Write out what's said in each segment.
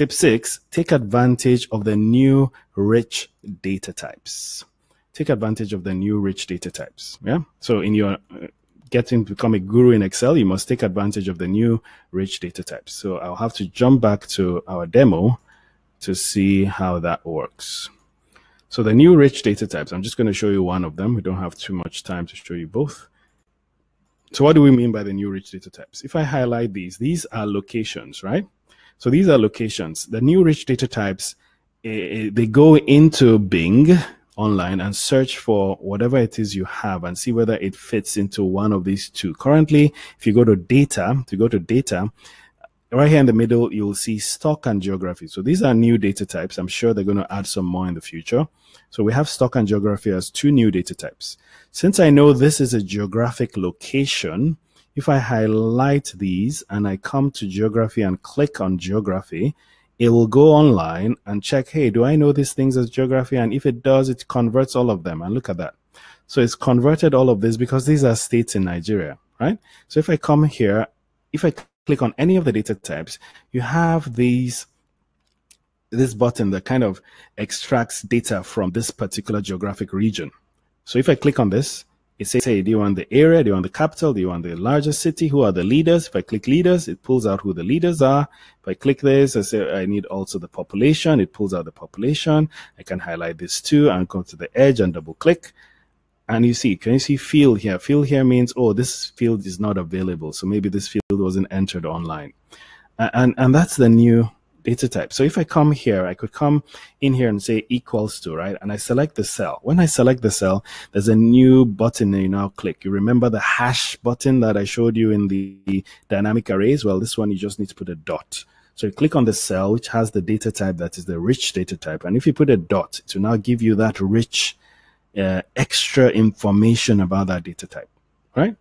Tip six, take advantage of the new rich data types. Take advantage of the new rich data types. Yeah. So in your uh, getting to become a guru in Excel, you must take advantage of the new rich data types. So I'll have to jump back to our demo to see how that works. So the new rich data types, I'm just going to show you one of them. We don't have too much time to show you both. So what do we mean by the new rich data types? If I highlight these, these are locations, right? So these are locations. The new rich data types, eh, eh, they go into Bing online and search for whatever it is you have and see whether it fits into one of these two. Currently, if you go to data, if you go to data, right here in the middle, you'll see stock and geography. So these are new data types. I'm sure they're going to add some more in the future. So we have stock and geography as two new data types. Since I know this is a geographic location, if I highlight these and I come to geography and click on geography, it will go online and check, hey, do I know these things as geography? And if it does, it converts all of them. And look at that. So it's converted all of this because these are states in Nigeria, right? So if I come here, if I click on any of the data types, you have these this button that kind of extracts data from this particular geographic region. So if I click on this, it says, hey, do you want the area? Do you want the capital? Do you want the largest city? Who are the leaders? If I click leaders, it pulls out who the leaders are. If I click this, I say I need also the population. It pulls out the population. I can highlight this too and come to the edge and double click. And you see, can you see field here? Field here means, oh, this field is not available. So maybe this field wasn't entered online. And, and, and that's the new data type. So if I come here, I could come in here and say equals to, right? And I select the cell. When I select the cell, there's a new button you now click. You remember the hash button that I showed you in the dynamic arrays? Well, this one, you just need to put a dot. So you click on the cell, which has the data type that is the rich data type. And if you put a dot, it will now give you that rich uh, extra information about that data type, right?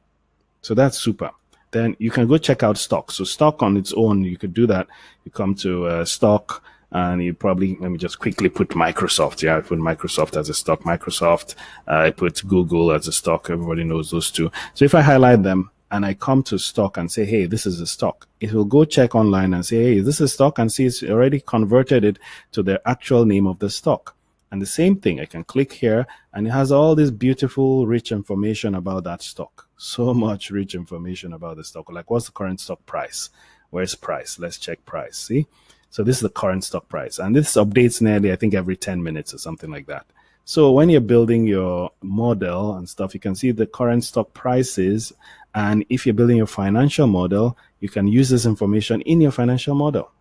So that's super then you can go check out stock. So stock on its own, you could do that. You come to uh, stock and you probably, let me just quickly put Microsoft. Yeah, I put Microsoft as a stock. Microsoft, uh, I put Google as a stock. Everybody knows those two. So if I highlight them and I come to stock and say, Hey, this is a stock, it will go check online and say, Hey, this is stock and see it's already converted it to the actual name of the stock. And the same thing, I can click here and it has all this beautiful, rich information about that stock. So much rich information about the stock. Like what's the current stock price? Where's price? Let's check price. See? So this is the current stock price. And this updates nearly, I think, every 10 minutes or something like that. So when you're building your model and stuff, you can see the current stock prices. And if you're building your financial model, you can use this information in your financial model.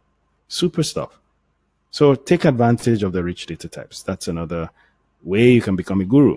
Super stuff. So take advantage of the rich data types. That's another way you can become a guru.